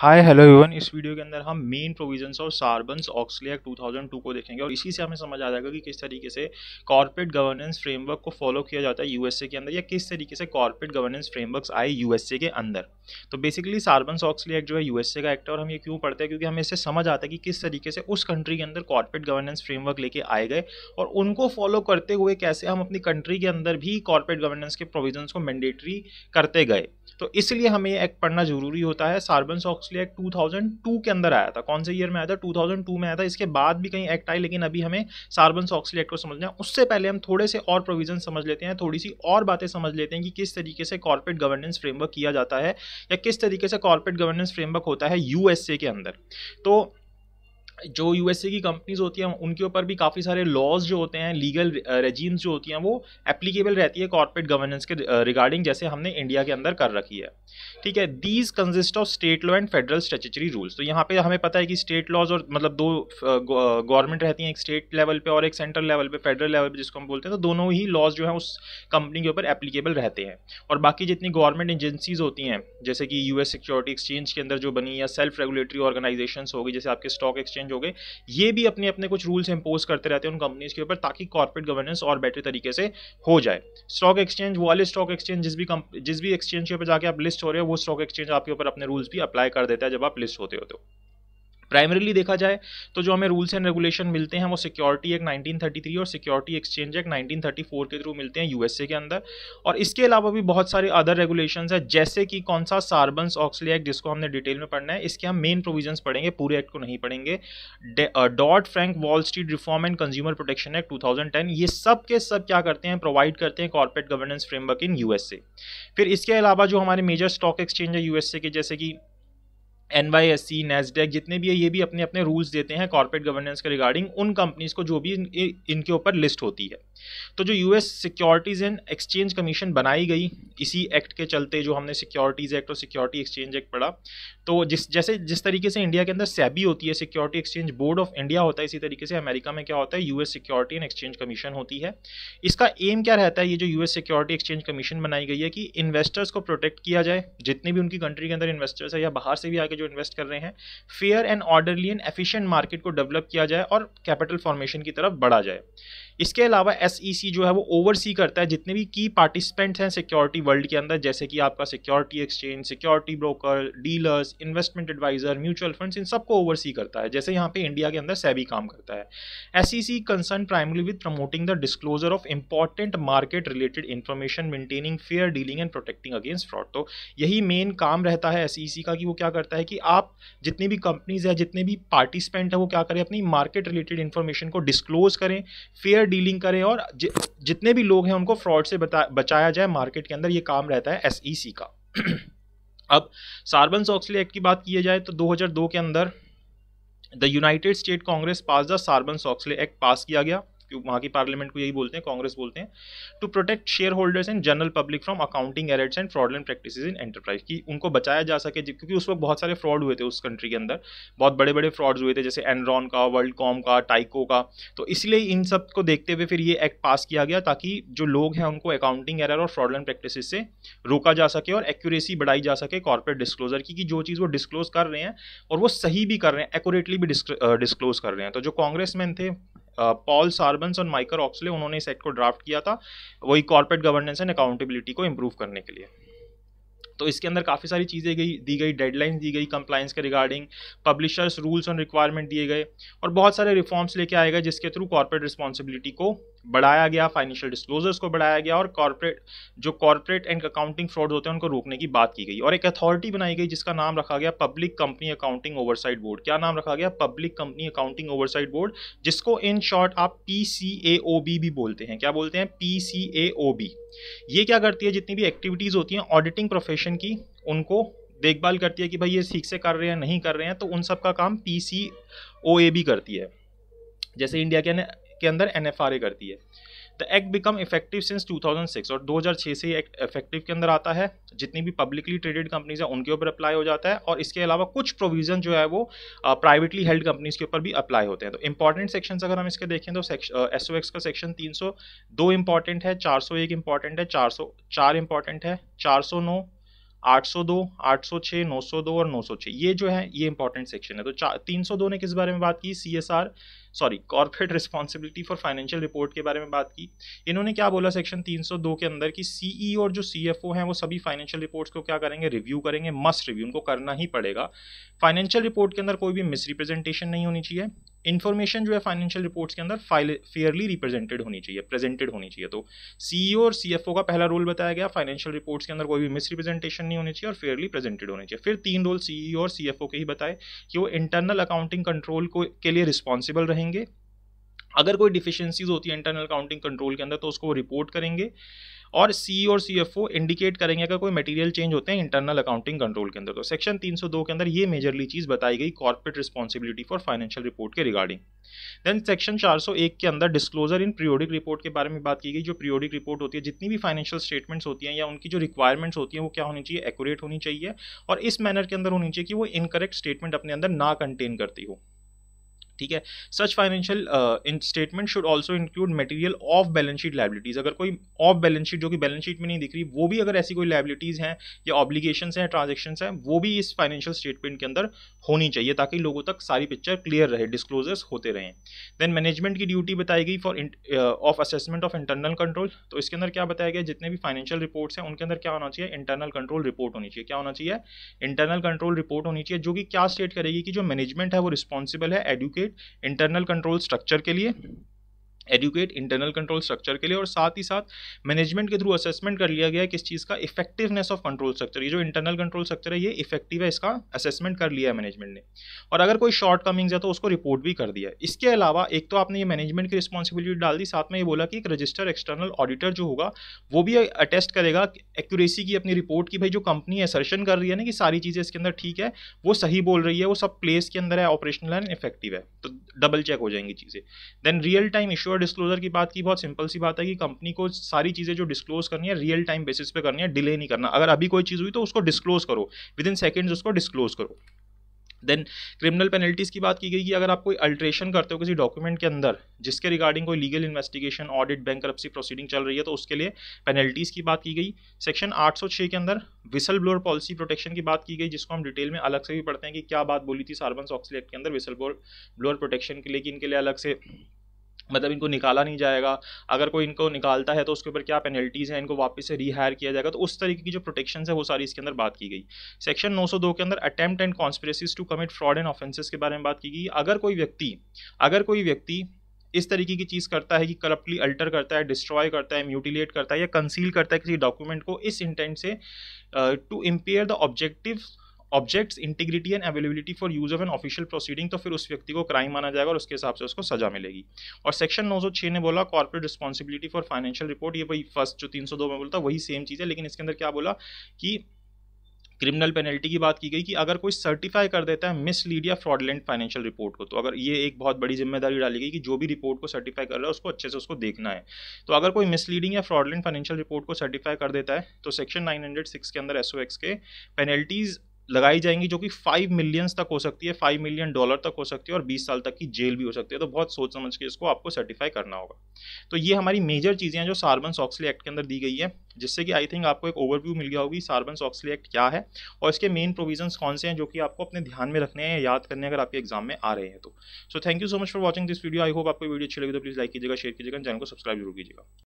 हाय hello everyone इस video के अंदर हम मेन प्रोविजंस और सार्बन्स एक्ट 2002 को देखेंगे और इसी से हमें समझ आ जाएगा कि किस तरीके से कॉर्पोरेट गवर्नेंस फ्रेमवर्क को फॉलो किया जाता है यूएसए के अंदर या किस तरीके से कॉर्पोरेट गवर्नेंस फ्रेमवर्क्स आए यूएसए के अंदर तो बेसिकली सार्बन्स एक्ट जो है यूएसए का एक्ट और हम ये क्यों पढ़ते हैं क्योंकि हमें इससे समझ आता है कि किस तरीके से उस कंट्री के अंदर कॉर्पोरेट गवर्नेंस फ्रेमवर्क लेके आए गए और उनको फॉलो करते हुए कैसे हम अपनी कंट्री के अंदर भी कॉर्पोरेट गवर्नेंस के प्रोविजन्स को मैंडेटरी करते गए तो इसलिए हमें ये एक्ट पढ़ना जरूरी होता है Sarbanes Oxley act two के अंदर आया था कौन से ईयर में आया था टू में आया था इसके बाद भी कहीं एक्ट आए लेकिन अभी हमें सार्बन ऑक्सली एक्ट को समझना है उससे पहले हम थोड़े से और प्रोविजन समझ लेते हैं थोड़ी सी और बातें समझ लेते हैं कि किस तरीके से कॉर्पोरेट गवर्नेंस फ्रेमवर्क किया जाता है या किस तरीके से कॉर्पोरेट गवर्नेंस फ्रेमवर्क होता है यूएसए के अंदर तो जो यूएसए की कंपनीज होती हैं उनके ऊपर भी काफ़ी सारे लॉज जो होते हैं लीगल रेजीम्स uh, जो होती हैं वो एप्लीकेबल रहती है कॉर्पोरेट गवर्नेंस के रिगार्डिंग uh, जैसे हमने इंडिया के अंदर कर रखी है ठीक है these consist of state law and federal statutory rules तो यहाँ पे हमें पता है कि स्टेट लॉज और मतलब दो गवर्नमेंट uh, रहती हैं एक स्टेट लेवल पर और एक सेंट्रल लेवल पर फेडरल लेवल पर जिसको हम बोलते हैं तो दोनों ही लॉज जो है उस कंपनी के ऊपर एप्लीकेबल रहते हैं और बाकी जितनी गवर्नमेंट एजेंसीज होती हैं जैसे कि यू सिक्योरिटी एक्सचेंज के अंदर जो बनी या सेल्फ रेगुलेटरी ऑर्गेनाइजेशन होगी जैसे आपके स्टॉक एक्सचेंज चेंज हो गए ये भी अपने अपने कुछ रूल्स इम्पोज करते रहते हैं उन कंपनीज के ऊपर ताकि कॉर्पोरेट गवर्नेंस और बेटर तरीके से हो जाए स्टॉक एक्सचेंज वो वाले स्टॉक एक्सचेंज जिस भी जिस भी एक्सचेंज के ऊपर जाकर आप लिस्ट हो रहे हो वो स्टॉक एक्सचेंज आपके ऊपर अपने रूल्स भी अप्लाई कर देता है जब आप लिस्ट होते होते हो प्राइमरीली देखा जाए तो जो हमें रूल्स एंड रेगुलेशन मिलते हैं वो सिक्योरिटी एक्ट 1933 और सिक्योरिटी एक्सचेंज एक्ट 1934 के थ्रू मिलते हैं यूएसए के अंदर और इसके अलावा भी बहुत सारे अदर रेगुलेशन है जैसे कि कौन सा सार्बन्स ऑक्सली एक्ट जिसको हमने डिटेल में पढ़ना है इसके हम मेन प्रोविजन पढ़ेंगे पूरे एक्ट को नहीं पढ़ेंगे Dodd Frank Wall Street reform and consumer protection act two ये सब के सब क्या करते हैं प्रोवाइड करते हैं corporate governance framework in USA फिर इसके अलावा जो हमारे मेजर स्टॉक एक्सचेंज है यूएसए के जैसे कि N Y S E NASDAQ जितने भी है ये भी अपने अपने रूल्स देते हैं कॉर्पोरेट गवर्नेंस के रिगार्डिंग उन कंपनीज को जो भी इनके ऊपर लिस्ट होती है तो जो US securities and exchange commission बनाई गई इसी एक्ट के चलते जो हमने सिक्योरिटीज़ एक्ट और सिक्योरिटी एक्सचेंज एक्ट पढ़ा तो जिस जैसे जिस तरीके से इंडिया के अंदर सेबी होती है security exchange board of India होता है इसी तरीके से अमेरिका में क्या होता है US security and exchange commission होती है इसका एम क्या रहता है ये जो यूएस सिक्योरिटी एक्सचेंज कमीशन बनाई गई है कि इन्वेस्टर्स को प्रोटेक्ट किया जाए जितने भी उनकी कंट्री के अंदर इन्वेस्टर्स है या बाहर से भी आके जो इन्वेस्ट कर रहे हैं fair and orderly and efficient market को डेवलप किया जाए और कैपिटल फॉर्मेशन की तरफ बढ़ा जाए इसके अलावा एस e जो है वो ओवरसी करता है जितने भी की पार्टिसिपेंट्स हैं सिक्योरिटी वर्ल्ड के अंदर जैसे कि आपका security exchange security broker dealers investment adviser mutual funds इन सबको ओवरसी करता है जैसे यहाँ पे इंडिया के अंदर सैबी काम करता है S E C concern primary with promoting the disclosure of important market related information maintaining fair dealing and protecting against fraud तो यही मेन काम रहता है एस e का कि वो क्या करता है कि आप जितनी भी कंपनीज है जितने भी पार्टिसिपेंट है वो क्या करें अपनी मार्केट रिलेटेड इन्फॉर्मेशन को डिस्क्लोज करें फेयर डीलिंग करें और जि, जितने भी लोग हैं उनको फ्रॉड से बचाया जाए मार्केट के अंदर ये काम रहता है एस e का अब सार्बन सॉक्सली एक्ट की बात की जाए तो 2002 के अंदर the United State Congress pass the Sarbanes Oxley act pass किया गया वहाँ की पार्लियामेंट को यही बोलते हैं कांग्रेस बोलते हैं to protect share holders and general public from accounting errors and fraud and practice in enterprise की उनको बचाया जा सके क्योंकि उस वक्त बहुत सारे फ्रॉड हुए थे उस कंट्री के अंदर बहुत बड़े बड़े फ्रॉड्स हुए थे जैसे एनरॉन का वर्ल्ड कॉम का टाइको का तो इसलिए इन सब को देखते हुए फिर ये एक्ट पास किया गया ताकि जो लोग हैं उनको अकाउंटिंग एरर और फ्रॉड एंड प्रैक्टिस से रोका जा सके और एक्यूरेसी बढ़ाई जा सके कॉर्पोरेट डिस्क्लोजर की कि जो चीज़ वो डिस्क्लोज कर रहे हैं और वो सही भी कर रहे हैं एक्यूरेटली भी डिस्क्लोज कर रहे हैं तो जो कांग्रेस मैन थे पॉल सार्बन्स और माइकर ऑक्सले उन्होंने इस एक्ट को ड्राफ्ट किया था वही कॉर्पोरेट गवर्नेंस एंड अकाउंटेबिलिटी को इम्प्रूव करने के लिए तो इसके अंदर काफ़ी सारी चीज़ें गई दी गई डेडलाइंस दी गई कंप्लाइंस के रिगार्डिंग पब्लिशर्स रूल्स और रिक्वायरमेंट दिए गए और बहुत सारे रिफॉर्म्स लेके आए गए जिसके थ्रू कॉर्पोरेट रिस्पॉन्सिबिलिटी को बढ़ाया गया फाइनेंशियल डिस्क्लोजर्स को बढ़ाया गया और कॉर्पोरेट जो कॉर्पोरेट एंड अकाउंटिंग फ्रॉड होते हैं उनको रोकने की बात की गई और एक अथॉरिटी बनाई गई जिसका नाम रखा गया public company accounting oversight board क्या नाम रखा गया public company accounting oversight board जिसको इन शॉर्ट आप पी भी बोलते हैं क्या बोलते हैं पी ये क्या करती है जितनी भी एक्टिविटीज़ होती हैं ऑडिटिंग प्रोफेशन की उनको देखभाल करती है कि भाई ये ठीक से कर रहे हैं नहीं कर रहे हैं तो उन सब का काम पी सी ओ ए भी करती है जैसे इंडिया के के अंदर एन करती है the act become effective since 2006 और 2006 से एक्ट इफेक्टिव के अंदर आता है जितनी भी पब्लिकली ट्रेडेड कंपनीज हैं उनके ऊपर अप्लाई हो जाता है और इसके अलावा कुछ प्रोविजन जो है वो प्राइवेटली हेल्ड कंपनीज के ऊपर भी अप्लाई होते हैं तो इंपॉर्टेंट सेक्शंस अगर हम इसके देखें तो एस एक्स का सेक्शन तीन सौ दो इंपॉर्टेंट है चार सौ एक इंपॉर्टेंट है चार सौ चार इंपॉर्टेंट है चार सौ नौ 802, 806, 902 और 906 ये जो है ये इंपॉर्टेंट सेक्शन है तो तीन सौ दो ने किस बारे में बात की C S R sorry corporate responsibility for financial report के बारे में बात की इन्होंने क्या बोला सेक्शन 302 के अंदर कि सीई e और जो सी एफ ओ है वो सभी फाइनेंशियल रिपोर्ट्स को क्या करेंगे रिव्यू करेंगे मस्ट रिव्यू उनको करना ही पड़ेगा फाइनेंशियल रिपोर्ट के अंदर कोई भी मिसरीप्रेजेंटेशन नहीं होनी चाहिए इन्फॉर्मेशन जो है फाइनेंशियल रिपोर्ट्स के अंदर फाइल फेयरली रिप्रेजेंटेड होनी चाहिए प्रेजेंटेड होनी चाहिए तो सीईओ e और सीएफओ का पहला रोल बताया गया फाइनेंशियल रिपोर्ट्स के अंदर कोई भी मिस रिप्रेजेंटेशन नहीं होनी चाहिए और फेयरली प्रेजेंटेड होनी चाहिए फिर तीन रोल सीईओ e और सीएफओ के ही बताए कि वो इंटरनल अकाउंटिंग कंट्रोल को के लिए रिस्पॉन्सिबल रहेंगे अगर कोई डिफिशियंसीज होती है इंटरनल अकाउंटिंग कंट्रोल के अंदर तो उसको रिपोर्ट करेंगे और सी और सी एफ ओ इंडिकेट करेंगे अगर कोई मटेरियल चेंज होते हैं इंटरनल अकाउंटिंग कंट्रोल के अंदर तो सेक्शन 302 के अंदर ये मेजरली चीज़ बताई गई corporate responsibility for financial report के रिगार्डिंग देन सेक्शन 401 के अंदर डिस्क्लोजर इन पीरियोडिक रिपोर्ट के बारे में बात की गई जो पीरियोडिक रिपोर्ट होती है जितनी भी फाइनेंशियल स्टेटमेंट्स होती हैं या उनकी जो रिक्वायरमेंट्स होती हैं वो क्या होनी चाहिए एक्यूरेट होनी चाहिए और इस मैनर के अंदर होनी चाहिए कि वो इनकरेक्ट स्टेटमेंट अपने अंदर ना कंटेन करती हो ठीक है such financial statement should also include material of balance sheet liabilities अगर कोई ऑफ बैलेंस शीट जो कि बैलेंस शीट में नहीं दिख रही वो भी अगर ऐसी कोई लाइबिलिटीज़ हैं या ऑब्लीगेशन हैं ट्रांजेक्शन हैं वो भी इस फाइनेंशियल स्टेटमेंट के अंदर होनी चाहिए ताकि लोगों तक सारी पिक्चर क्लियर रहे डिस्क्लोजर्स होते रहें देन मैनेजमेंट की ड्यूटी बताई गई for of assessment of internal control तो इसके अंदर क्या बताया गया जितने भी फाइनेंशियल रिपोर्ट्स हैं उनके अंदर क्या होना चाहिए इंटरनल कंट्रोल रिपोर्ट होनी चाहिए क्या होना चाहिए इंटरनल कंट्रोल रिपोर्ट होनी चाहिए जो कि क्या स्टेट करेगी कि जो मैनेजमेंट है वो रिस्पॉन्सिबल है एडुकेट इंटरनल कंट्रोल स्ट्रक्चर के लिए एडुकेट इंटरनल कंट्रोल स्ट्रक्चर के लिए और साथ ही साथ मैनेजमेंट के थ्रू असेसमेंट कर लिया गया है किस चीज़ का इफेक्टिवनेस ऑफ कंट्रोल स्ट्रक्चर ये जो इंटरनल कंट्रोल स्ट्रक्चर है ये इफेक्टिव है इसका असेसमेंट कर लिया है मैनेजमेंट ने और अगर कोई शॉर्ट कमिंग्स है तो उसको रिपोर्ट भी कर दिया है इसके अलावा एक तो आपने ये मैनेजमेंट की रिस्पॉन्सिबिलिटी डाल दी साथ में ये बोला कि एक रजिस्टर एक्सटर्नल ऑडिटर जो होगा वो भी अटेस्ट करेगा एक्यूरेसी की अपनी रिपोर्ट की भाई जो कंपनी असर्शन कर रही है ना कि सारी चीज़ें इसके अंदर ठीक है वो सही बोल रही है वो सब प्लेस के अंदर है ऑपरेशनल एंड इफेक्टिव है तो डबल चेक हो जाएंगी चीज़ें देन रियल टाइम इश्योर और डिस्क्लोजर की बात की बहुत सिंपल सी बात है कि कंपनी को सारी चीज़ें जो डिस्क्लोज करनी है रियल टाइम बेसिस पे करनी है डिले नहीं करना अगर अभी कोई चीज़ हुई तो उसको डिस्क्लोज करो विद इन सेकेंड्स उसको डिस्क्लोज करो देन क्रिमिनल पेनल्टीज़ की बात की गई कि अगर आप कोई अल्ट्रेशन करते हो किसी डॉक्यूमेंट के अंदर जिसके रिगार्डिंग कोई legal investigation audit bank proceeding चल रही है तो उसके लिए पेनल्टीज़ की बात की गई सेक्शन 806 के अंदर विसल ब्लोअर पॉलिसी प्रोटेक्शन की बात की गई जिसको हम डिटेल में अलग से भी पढ़ते हैं कि क्या बात बोली थी सार्बन ऑक्सली एक्ट के अंदर विसल ब्लोअर प्रोटेक्शन के लिए कि इनके लिए अलग से मतलब इनको निकाला नहीं जाएगा अगर कोई इनको निकालता है तो उसके ऊपर क्या पेनल्टीज़ हैं इनको वापस से रीहायर किया जाएगा तो उस तरीके की जो प्रोटेक्शन है वो सारी इसके अंदर बात की गई सेक्शन 902 के अंदर attempt and conspiracies to commit fraud and offences के बारे में बात की गई अगर कोई व्यक्ति अगर कोई व्यक्ति इस तरीके की चीज़ करता है कि करप्टली अल्टर करता है डिस्ट्रॉय करता है म्यूटिलेट करता है या कंसील करता है किसी डॉक्यूमेंट को इस इंटेंट से to impair the objective objects integrity and availability for use of an official proceeding तो फिर उस व्यक्ति को क्राइम माना जाएगा और उसके हिसाब से उसको सजा मिलेगी और सेक्शन नौ सौ ने बोला corporate responsibility for financial report ये भाई फर्स्ट जो तीन सौ में बोलता वही सेम चीज़ है लेकिन इसके अंदर क्या बोला कि क्रिमिनल पेनल्टी की बात की गई कि अगर कोई सर्टिफाई कर देता है मिसलीड या फ्रॉडलेंट फाइनेंशियल रिपोर्ट को तो अगर ये एक बहुत बड़ी जिम्मेदारी डाली गई कि जो भी रिपोर्ट को सर्टिफाई कर रहा है उसको अच्छे से उसको देखना है तो अगर कोई मिसलीडिंग या फ्रॉडलेंट फाइनेंशियल रिपोर्ट को सर्टिफाई कर देता है तो सेक्शन नाइन के अंदर एस के पेनल्टीज़ लगाई जाएंगी जो कि फाइव मिलियंस तक हो सकती है फाइव मिलियन डॉलर तक हो सकती है और बीस साल तक की जेल भी हो सकती है तो बहुत सोच समझ के इसको आपको सर्टिफाई करना होगा तो ये हमारी मेजर चीज़ें हैं जो सार्बन सॉक्सली एक्ट के अंदर दी गई है जिससे कि आई थिंक आपको एक ओवरव्यू मिल गया होगी सार्बन सॉक्सली एक्ट क्या है और इसके मेन प्रोविजन कौन से हैं जो कि आपको अपने ध्यान में रखने हैं याद करने अगर आपके एग्जाम में आ रहे हैं तो so thank you so much for watching this video I hope आपको वीडियो अच्छी लगी तो प्लीज़ लाइक कीजिएगा शेयर कीजिएगा चैनल को सब्सक्राइब जरूर कीजिएगा